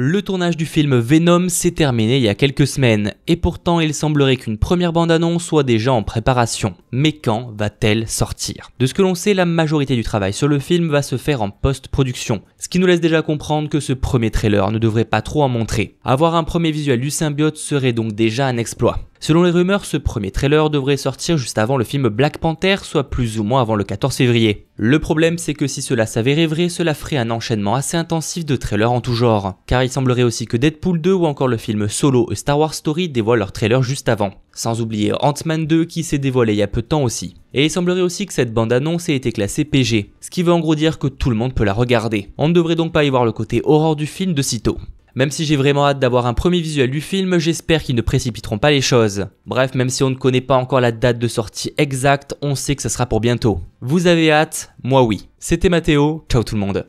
Le tournage du film Venom s'est terminé il y a quelques semaines, et pourtant il semblerait qu'une première bande-annonce soit déjà en préparation. Mais quand va-t-elle sortir De ce que l'on sait, la majorité du travail sur le film va se faire en post-production, ce qui nous laisse déjà comprendre que ce premier trailer ne devrait pas trop en montrer. Avoir un premier visuel du symbiote serait donc déjà un exploit. Selon les rumeurs, ce premier trailer devrait sortir juste avant le film Black Panther, soit plus ou moins avant le 14 février. Le problème, c'est que si cela s'avérait vrai, cela ferait un enchaînement assez intensif de trailers en tout genre, car il semblerait aussi que Deadpool 2 ou encore le film Solo et Star Wars Story dévoilent leur trailer juste avant. Sans oublier Ant-Man 2 qui s'est dévoilé il y a peu de temps aussi. Et il semblerait aussi que cette bande-annonce ait été classée PG, ce qui veut en gros dire que tout le monde peut la regarder. On ne devrait donc pas y voir le côté horreur du film de sitôt. Même si j'ai vraiment hâte d'avoir un premier visuel du film, j'espère qu'ils ne précipiteront pas les choses. Bref, même si on ne connaît pas encore la date de sortie exacte, on sait que ça sera pour bientôt. Vous avez hâte Moi oui. C'était Mathéo, ciao tout le monde.